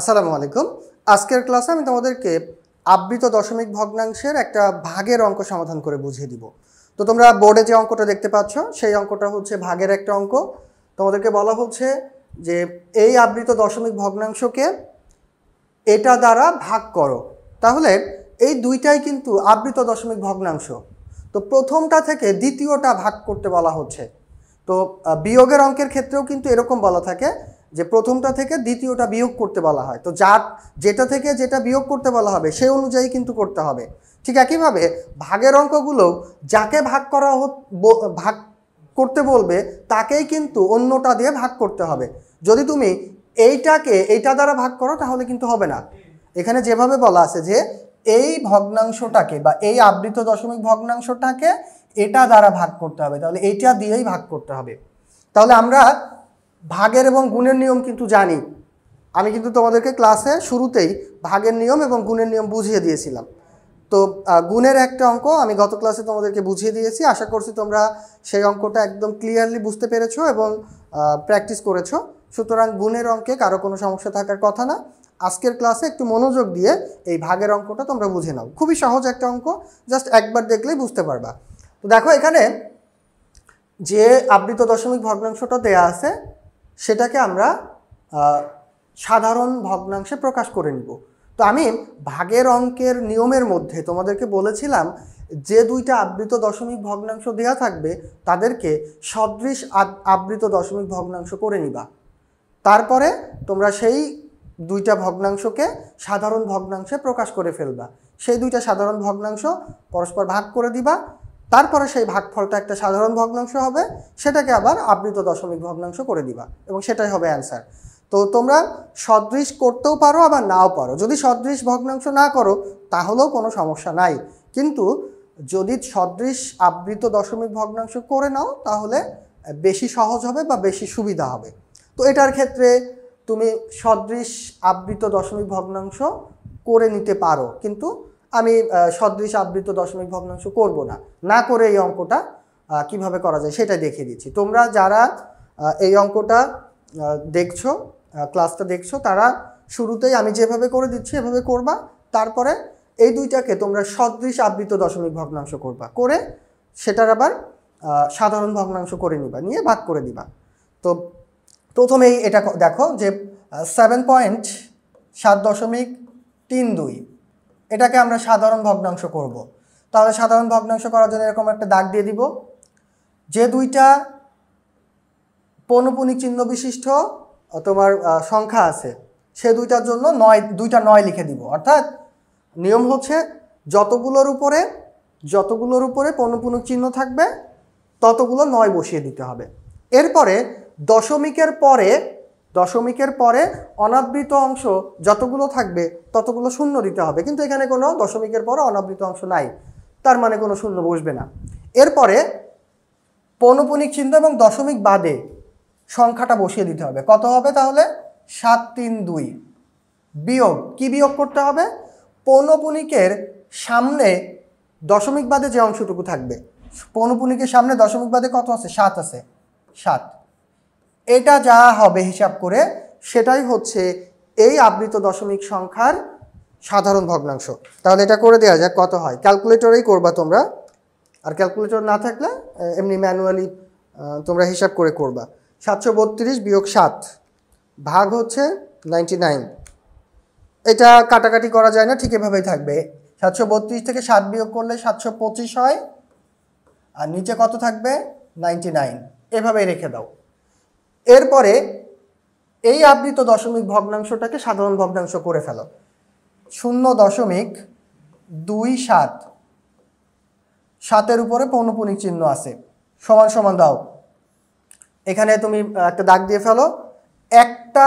আসসালামু আলাইকুম আজকের ক্লাসে আমি তোমাদেরকে আবৃত দশমিক ভগ্নাংশের একটা ভাগের অঙ্ক সমাধান করে বুঝিয়ে দিব তো তোমরা বোর্ডে যে অঙ্কটা দেখতে পাচ্ছ সেই অঙ্কটা হচ্ছে ভাগের একটা অঙ্ক তোমাদেরকে বলা হচ্ছে যে এই আবৃত দশমিক ভগ্নাংশকে এটা দ্বারা ভাগ করো তাহলে এই দুইটাই কিন্তু আবৃত দশমিক ভগ্নাংশ তো প্রথমটা থেকে দ্বিতীয়টা ভাগ করতে বলা হচ্ছে তো বিয়োগের অঙ্কের ক্ষেত্রেও কিন্তু এরকম বলা থাকে যে প্রথমটা থেকে দ্বিতীয়টা বিয়োগ করতে বলা হয় তো যার যেটা থেকে যেটা বিয়োগ করতে বলা হবে সেই অনুযায়ী কিন্তু করতে হবে ঠিক একইভাবে ভাগের অঙ্কগুলো যাকে ভাগ করা ভাগ করতে বলবে তাকেই কিন্তু অন্যটা দিয়ে ভাগ করতে হবে যদি তুমি এইটাকে এইটা দ্বারা ভাগ করো তাহলে কিন্তু হবে না এখানে যেভাবে বলা আছে যে এই ভগ্নাংশটাকে বা এই আবৃত দশমিক ভগ্নাংশটাকে এটা দ্বারা ভাগ করতে হবে তাহলে এইটা দিয়েই ভাগ করতে হবে তাহলে আমরা ভাগের এবং গুণের নিয়ম কিন্তু জানি আমি কিন্তু তোমাদেরকে ক্লাসে শুরুতেই ভাগের নিয়ম এবং গুণের নিয়ম বুঝিয়ে দিয়েছিলাম তো গুণের একটা অঙ্ক আমি গত ক্লাসে তোমাদেরকে বুঝিয়ে দিয়েছি আশা করছি তোমরা সেই অঙ্কটা একদম ক্লিয়ারলি বুঝতে পেরেছো এবং প্র্যাকটিস করেছ সুতরাং গুণের অঙ্কে কারো কোনো সমস্যা থাকার কথা না আজকের ক্লাসে একটু মনোযোগ দিয়ে এই ভাগের অঙ্কটা তোমরা বুঝে নাও খুবই সহজ একটা অঙ্ক জাস্ট একবার দেখলেই বুঝতে পারবা তো দেখো এখানে যে আবৃত দশমিক ভগ্নাংশটা দেয়া আছে সেটাকে আমরা সাধারণ ভগ্নাংশে প্রকাশ করে নিব তো আমি ভাগের অঙ্কের নিয়মের মধ্যে তোমাদেরকে বলেছিলাম যে দুইটা আবৃত দশমিক ভগ্নাংশ দেওয়া থাকবে তাদেরকে সদৃশ আবৃত দশমিক ভগ্নাংশ করে নিবা তারপরে তোমরা সেই দুইটা ভগ্নাংশকে সাধারণ ভগ্নাংশে প্রকাশ করে ফেলবা সেই দুইটা সাধারণ ভগ্নাংশ পরস্পর ভাগ করে দিবা তারপরে সেই ভাগফলটা একটা সাধারণ ভগ্নাংশ হবে সেটাকে আবার আবৃত দশমিক ভগ্নাংশ করে দিবা এবং সেটাই হবে অ্যান্সার তো তোমরা সদৃশ করতেও পারো আবার নাও পারো যদি সদৃশ ভগ্নাংশ না করো তাহলেও কোনো সমস্যা নাই কিন্তু যদি সদৃশ আবৃত দশমিক ভগ্নাংশ করে নাও তাহলে বেশি সহজ হবে বা বেশি সুবিধা হবে তো এটার ক্ষেত্রে তুমি সদৃশ আবৃত দশমিক ভগ্নাংশ করে নিতে পারো কিন্তু আমি সদৃশ আবৃত দশমিক ভগ্নাংশ করব না না করে এই অঙ্কটা কিভাবে করা যায় সেটা দেখিয়ে দিচ্ছি তোমরা যারা এই অঙ্কটা দেখছো ক্লাসটা দেখছো তারা শুরুতেই আমি যেভাবে করে দিচ্ছি এভাবে করবা তারপরে এই দুইটাকে তোমরা সদৃশ আবৃত দশমিক ভগ্নাংশ করবা করে সেটার আবার সাধারণ ভগ্নাংশ করে নিবা নিয়ে ভাগ করে দিবা তো প্রথমেই এটা দেখো যে সেভেন পয়েন্ট সাত দশমিক তিন দুই এটাকে আমরা সাধারণ ভগ্নাংশ করব। তাহলে সাধারণ ভগ্নাংশ করার জন্য এরকম একটা দাগ দিয়ে দিব যে দুইটা পৌনপুনিক চিহ্ন বিশিষ্ট তোমার সংখ্যা আছে সে দুইটার জন্য নয় দুইটা নয় লিখে দিব অর্থাৎ নিয়ম হচ্ছে যতগুলোর উপরে যতগুলোর উপরে পৌনপুনিক চিহ্ন থাকবে ততগুলো নয় বসিয়ে দিতে হবে এরপরে দশমিকের পরে দশমিকের পরে অনাবৃত অংশ যতগুলো থাকবে ততগুলো শূন্য দিতে হবে কিন্তু এখানে কোনো দশমিকের পরে অনাবৃত অংশ নাই তার মানে কোনো শূন্য বসবে না এরপরে পৌনপুনিক চিহ্ন এবং দশমিক বাদে সংখ্যাটা বসিয়ে দিতে হবে কত হবে তাহলে সাত তিন দুই বিয়োগ কী বিয়োগ করতে হবে পৌনপুনিকের সামনে দশমিক বাদে যে অংশটুকু থাকবে পৌনপুনিকের সামনে দশমিক বাদে কত আছে সাত আছে সাত এটা যা হবে হিসাব করে সেটাই হচ্ছে এই আবৃত দশমিক সংখ্যার সাধারণ ভগ্নাংশ তাহলে এটা করে দেওয়া যাক কত হয় ক্যালকুলেটরেই করবা তোমরা আর ক্যালকুলেটর না থাকলে এমনি ম্যানুয়ালি তোমরা হিসাব করে করবা সাতশো বত্রিশ বিয়োগ সাত ভাগ হচ্ছে নাইনটি নাইন এটা কাটাকাটি করা যায় না ঠিক এভাবেই থাকবে সাতশো বত্রিশ থেকে সাত বিয়োগ করলে সাতশো পঁচিশ হয় আর নিচে কত থাকবে নাইনটি নাইন এভাবেই রেখে দাও এরপরে এই আবৃত দশমিক ভগ্নাংশটাকে সাধারণ ভগ্নাংশ করে ফেলো শূন্য দশমিক দুই সাত সাতের উপরে পৌনপুনিক চিহ্ন আছে সমান সমান দাও এখানে তুমি একটা দাগ দিয়ে ফেলো একটা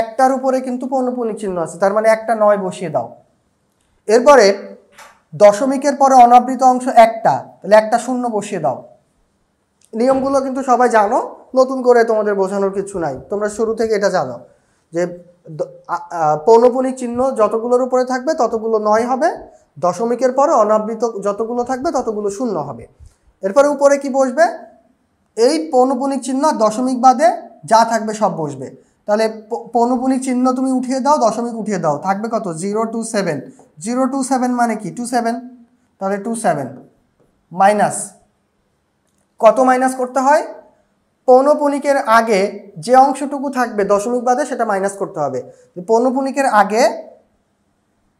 একটার উপরে কিন্তু পৌনপুনিক চিহ্ন আছে তার মানে একটা নয় বসিয়ে দাও এরপরে দশমিকের পরে অনাবৃত অংশ একটা তাহলে একটা শূন্য বসিয়ে দাও নিয়মগুলো কিন্তু সবাই জানো নতুন করে তোমাদের বোঝানোর কিছু নাই তোমরা শুরু থেকে এটা জানো যে পৌনপুনিক চিহ্ন যতগুলোর উপরে থাকবে ততগুলো নয় হবে দশমিকের পরে অনাবৃত যতগুলো থাকবে ততগুলো শূন্য হবে এরপরে উপরে কি বসবে এই পৌনপুনিক চিহ্ন দশমিক বাদে যা থাকবে সব বসবে তাহলে পৌনপুনিক চিহ্ন তুমি উঠিয়ে দাও দশমিক উঠিয়ে দাও থাকবে কত zero two seven zero two seven মানে কি টু সেভেন তাহলে টু সেভেন মাইনাস কত মাইনাস করতে হয় পৌনপুনিকের আগে যে অংশটুকু থাকবে দশমিক বাদে সেটা মাইনাস করতে হবে পৌনপুনিকের আগে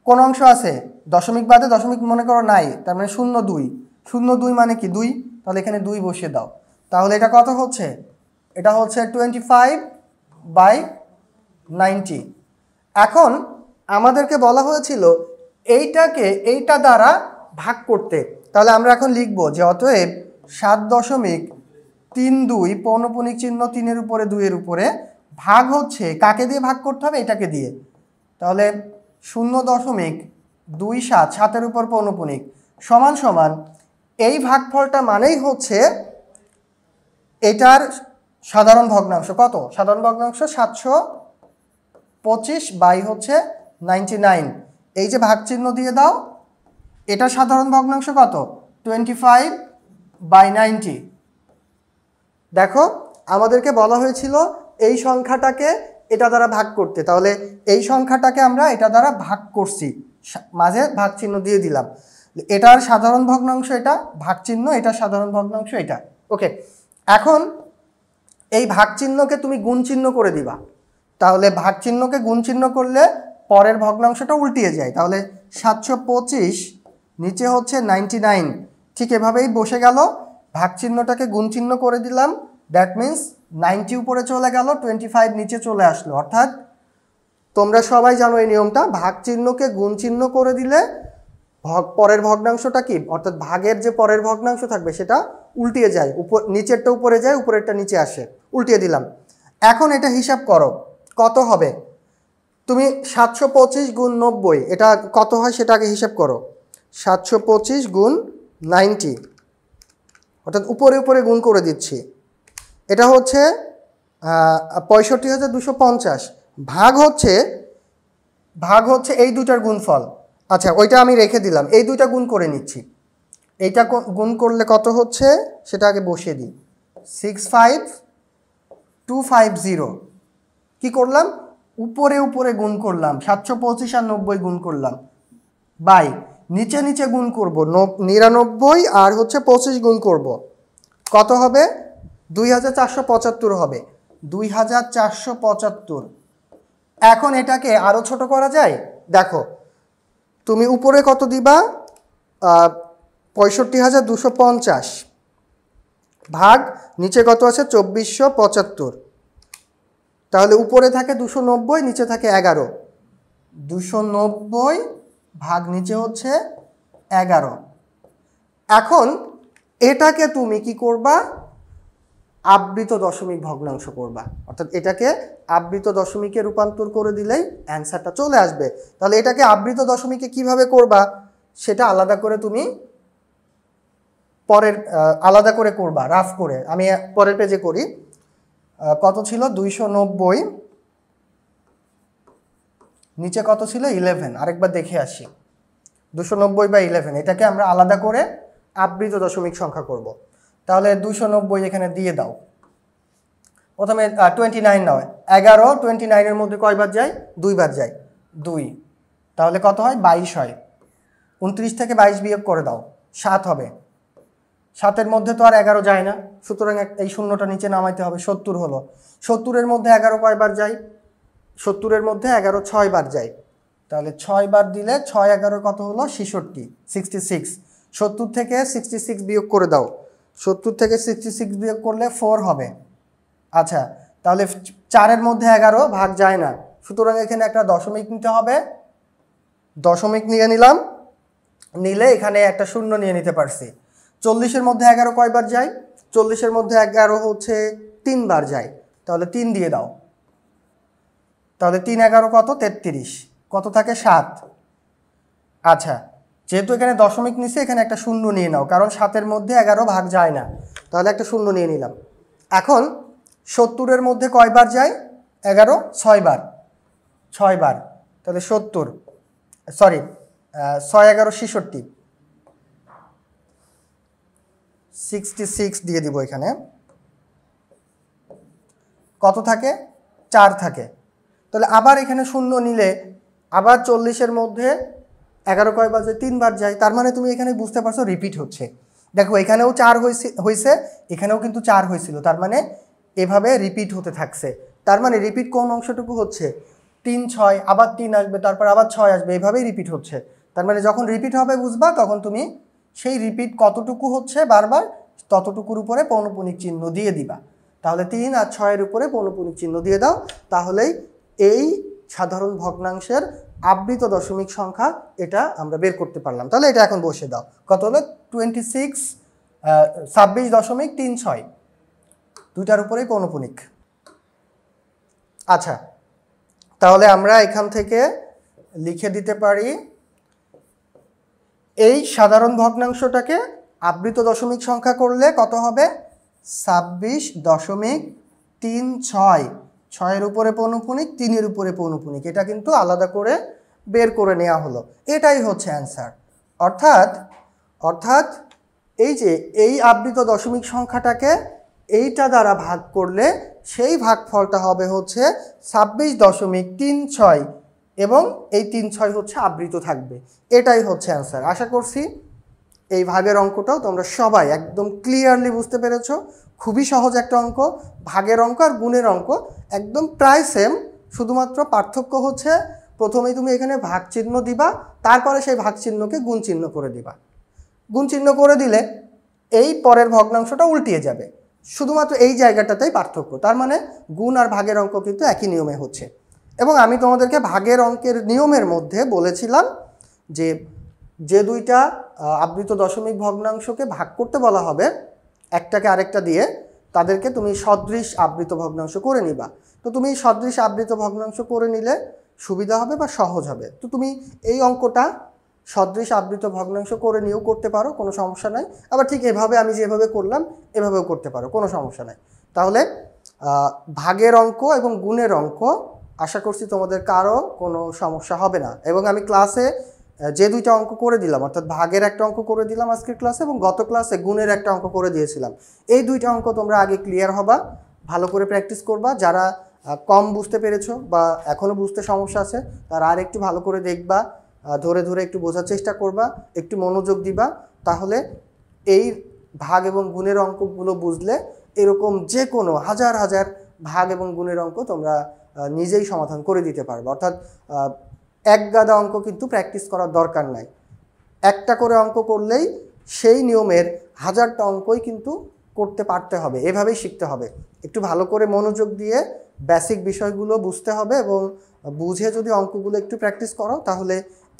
কোন অংশ আছে দশমিক বাদে দশমিক মনে করো নাই তার মানে শূন্য দুই শূন্য দুই মানে কি দুই তাহলে এখানে দুই বসিয়ে দাও তাহলে এটা কত হচ্ছে এটা হচ্ছে টোয়েন্টি ফাইভ বাই নাইনটি এখন আমাদেরকে বলা হয়েছিল এইটাকে এইটা দ্বারা ভাগ করতে তাহলে আমরা এখন লিখব যে অতএব সাত দশমিক তিন দুই পৌনপুণিক চিহ্ন তিনের উপরে দুইয়ের উপরে ভাগ হচ্ছে কাকে দিয়ে ভাগ করতে হবে এটাকে দিয়ে তাহলে শূন্য দশমিক দুই সাত সাতের উপর পৌনপুণিক সমান সমান এই ভাগফলটা মানেই হচ্ছে এটার সাধারণ ভগ্নাংশ কত সাধারণ ভগ্নাংশ সাতশো পঁচিশ বাই হচ্ছে নাইনটি নাইন এই যে ভাগ চিহ্ন দিয়ে দাও এটা সাধারণ ভগ্নাংশ কত টোয়েন্টি ফাইভ বাই নাইনটি দেখো আমাদেরকে বলা হয়েছিল এই সংখ্যাটাকে এটা দ্বারা ভাগ করতে তাহলে এই সংখ্যাটাকে আমরা এটা দ্বারা ভাগ করছি মাঝে ভাগ চিহ্ন দিয়ে দিলাম এটার সাধারণ ভগ্নাংশ এটা ভাগ চিহ্ন এটা সাধারণ ভগ্নাংশ এটা ওকে এখন এই ভাগ চিহ্নকে তুমি গুণ চিহ্ন করে দিবা তাহলে ভাগ চিহ্নকে গুণ চিহ্ন করলে পরের ভগ্নাংশটা উল্টিয়ে যায় তাহলে সাতশো পঁচিশ নিচে হচ্ছে নাইনটি নাইন ঠিক এভাবেই বসে গেল ভাগ চিহ্নটাকে গুণ চিহ্ন করে দিলাম দ্যাট মিন্স নাইনটি উপরে চলে গেল টোয়েন্টি ফাইভ নিচে চলে আসলো অর্থাৎ তোমরা সবাই জানো এই নিয়মটা ভাগ চিহ্নকে গুণ চিহ্ন করে দিলে ভগ পরের ভগ্নাংশটা কি অর্থাৎ ভাগের যে পরের ভগ্নাংশ থাকবে সেটা উল্টিয়ে যায় উপর নিচেরটা উপরে যায় উপরেরটা নিচে আসে উল্টিয়ে দিলাম এখন এটা হিসাব করো কত হবে তুমি সাতশো পঁচিশ গুণ নব্বই এটা কত হয় সেটা আগে হিসাব করো সাতশো পঁচিশ গুণ নাইনটি অর্থাৎ উপরে উপরে গুণ করে দিচ্ছি এটা হচ্ছে পঁয়ষট্টি হাজার দুশো পঞ্চাশ ভাগ হচ্ছে ভাগ হচ্ছে এই দুটার গুণফল আচ্ছা ওইটা আমি রেখে দিলাম এই দুইটা গুণ করে নিচ্ছি এইটা গুণ করলে কত হচ্ছে সেটা আগে বসিয়ে দিই six five two five zero কী করলাম উপরে উপরে গুণ করলাম সাতশো পঁচিশ আর নব্বই গুণ করলাম বাই নিচে নিচে গুণ করব নিরানব্বই আর হচ্ছে পঁচিশ গুণ করব কত হবে দুই হবে দুই এখন এটাকে আরও ছোট করা যায় দেখো তুমি উপরে কত দিবা পঁয়ষট্টি হাজার দুশো পঞ্চাশ ভাগ নিচে কত আছে চব্বিশশো পঁচাত্তর তাহলে উপরে থাকে দুশো নব্বই নিচে থাকে এগারো দুশো নব্বই ভাগ নিচে হচ্ছে এগারো এখন এটাকে তুমি কি করবা আবৃত দশমিক ভগ্নাংশ করবা অর্থাৎ এটাকে আবৃত দশমিকে রূপান্তর করে দিলেই অ্যান্সারটা চলে আসবে তাহলে এটাকে আবৃত দশমিকে কিভাবে করবা সেটা আলাদা করে তুমি পরের আলাদা করে করবা রাফ করে আমি পরের পেজে করি কত ছিল দুইশো নব্বই নিচে কত ছিল ইলেভেন আরেকবার দেখে আসি দুশো নব্বই বা ইলেভেন এটাকে আমরা আলাদা করে আবৃত দশমিক সংখ্যা করব। তাহলে দুশো নব্বই এখানে দিয়ে দাও প্রথমে টোয়েন্টি নাইন নয় এগারো টোয়েন্টি নাইনের মধ্যে কয়বার যায় দুইবার যায় দুই তাহলে কত হয় বাইশ হয় উনত্রিশ থেকে বাইশ বিয়োগ করে দাও সাত হবে সাতের মধ্যে তো আর এগারো যায় না সুতরাং এই শূন্যটা নিচে নামাইতে হবে সত্তর হলো সত্তরের মধ্যে এগারো কয়বার যায় সত্তরের মধ্যে এগারো ছয় বার যায় তাহলে ছয় বার দিলে ছয় এগারো কত হলো ছেষট্টি সিক্সটি সিক্স সত্তর থেকে সিক্সটি সিক্স বিয়োগ করে দাও সত্তর থেকে সিক্সটি সিক্স বিয়োগ করলে ফোর হবে আচ্ছা তাহলে চারের মধ্যে এগারো ভাগ যায় না সুতরাং এখানে একটা দশমিক নিতে হবে দশমিক নিয়ে নিলাম নিলে এখানে একটা শূন্য নিয়ে নিতে পারছি চল্লিশের মধ্যে এগারো কয়বার যায় চল্লিশের মধ্যে এগারো হচ্ছে তিনবার যায় তাহলে তিন দিয়ে দাও তাহলে তিন এগারো কত তেত্রিশ কত থাকে সাত আচ্ছা যেহেতু এখানে দশমিক নিচে এখানে একটা শূন্য নিয়ে নাও কারণ সাতের মধ্যে এগারো ভাগ যায় না তাহলে একটা শূন্য নিয়ে নিলাম এখন সত্তরের মধ্যে কয়বার যায় এগারো ছয়বার ছয়বার তাহলে সত্তর সরি ছয় এগারো ছেষট্টি সিক্সটি সিক্স দিয়ে দিব এখানে কত থাকে চার থাকে তাহলে আবার এখানে শূন্য নিলে আবার চল্লিশের মধ্যে এগারো কয় বাজে তিনবার যায় তার মানে তুমি এখানে বুঝতে পারছো রিপিট হচ্ছে দেখো এখানেও চার হয়েছে এখানেও কিন্তু চার হয়েছিল তার মানে এভাবে রিপিট হতে থাকছে তার মানে রিপিট কোন অংশটুকু হচ্ছে তিন ছয় আবার তিন আসবে তারপর আবার ছয় আসবে এভাবেই রিপিট হচ্ছে তার মানে যখন রিপিট হবে বুঝবা তখন তুমি সেই রিপিট কতটুকু হচ্ছে বারবার ততটুকুর উপরে পৌনপুনিক চিহ্ন দিয়ে দিবা তাহলে তিন আর ছয়ের উপরে পৌনপুনিক চিহ্ন দিয়ে দাও তাহলেই এই সাধারণ ভগ্নাংশের আবৃত দশমিক সংখ্যা এটা আমরা বের করতে পারলাম তাহলে এটা এখন বসে দাও কত হলো টোয়েন্টি সিক্স ছাব্বিশ দশমিক তিন ছয় দুইটার উপরেই পৌনপুনিক আচ্ছা তাহলে আমরা এখান থেকে লিখে দিতে পারি এই সাধারণ ভগ্নাংশটাকে আবৃত দশমিক সংখ্যা করলে কত হবে ছাব্বিশ দশমিক তিন ছয় ছয়ের উপরে পৌনপুনিক তিনের উপরে পৌনপুনিক এটা কিন্তু আলাদা করে বের করে নেওয়া হলো এটাই হচ্ছে অ্যান্সার অর্থাৎ অর্থাৎ এই যে এই আবৃত দশমিক সংখ্যাটাকে এইটা দ্বারা ভাগ করলে সেই ভাগফলটা হবে হচ্ছে ছাব্বিশ দশমিক তিন ছয় এবং এই তিন ছয় হচ্ছে আবৃত থাকবে এটাই হচ্ছে অ্যান্সার আশা করছি এই ভাগের অঙ্কটাও তোমরা সবাই একদম ক্লিয়ারলি বুঝতে পেরেছো খুবই সহজ একটা অঙ্ক ভাগের অঙ্ক আর গুণের অঙ্ক একদম প্রায় সেম শুধুমাত্র পার্থক্য হচ্ছে প্রথমে তুমি এখানে ভাগ চিহ্ন দিবা তারপরে সেই ভাগ চিহ্নকে গুণ চিহ্ন করে দিবা গুণ চিহ্ন করে দিলে এই পরের ভগ্নাংশটা উল্টিয়ে যাবে শুধুমাত্র এই জায়গাটাতেই পার্থক্য তার মানে গুণ আর ভাগের অঙ্ক কিন্তু একই নিয়মে হচ্ছে এবং আমি তোমাদেরকে ভাগের অঙ্কের নিয়মের মধ্যে বলেছিলাম যে যে দুইটা আবৃত দশমিক ভগ্নাংশকে ভাগ করতে বলা হবে একটাকে আরেকটা দিয়ে তাদেরকে তুমি সদৃশ আবৃত ভগ্নাংশ করে নিবা তো তুমি সদৃশ আবৃত ভগ্নাংশ করে নিলে সুবিধা হবে বা সহজ হবে তো তুমি এই অঙ্কটা সদৃশ আবৃত ভগ্নাংশ করে নিয়েও করতে পারো কোনো সমস্যা নাই আবার ঠিক এভাবে আমি যেভাবে করলাম এভাবেও করতে পারো কোনো সমস্যা নাই তাহলে ভাগের অঙ্ক এবং গুণের অঙ্ক আশা করছি তোমাদের কারো কোনো সমস্যা হবে না এবং আমি ক্লাসে যে দুইটা অঙ্ক করে দিলাম অর্থাৎ ভাগের একটা অঙ্ক করে দিলাম আজকের ক্লাসে এবং গত ক্লাসে গুণের একটা অঙ্ক করে দিয়েছিলাম এই দুইটা অঙ্ক তোমরা আগে ক্লিয়ার হবা ভালো করে প্র্যাকটিস করবা যারা কম বুঝতে পেরেছো বা এখনও বুঝতে সমস্যা আছে তারা আর একটু ভালো করে দেখবা ধরে ধরে একটু বোঝার চেষ্টা করবা একটু মনোযোগ দিবা তাহলে এই ভাগ এবং গুণের অঙ্কগুলো বুঝলে এরকম যে কোনো হাজার হাজার ভাগ এবং গুণের অঙ্ক তোমরা নিজেই সমাধান করে দিতে পারবে অর্থাৎ এক গাদা অঙ্ক কিন্তু প্র্যাকটিস করার দরকার নাই একটা করে অঙ্ক করলেই সেই নিয়মের হাজারটা অঙ্কই কিন্তু করতে পারতে হবে এভাবেই শিখতে হবে একটু ভালো করে মনোযোগ দিয়ে বেসিক বিষয়গুলো বুঝতে হবে এবং বুঝে যদি অঙ্কগুলো একটু প্র্যাকটিস করো তাহলে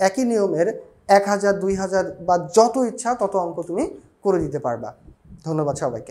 একই নিয়মের এক হাজার দুই হাজার বা যত ইচ্ছা তত অঙ্ক তুমি করে দিতে পারবা ধন্যবাদ সবাইকে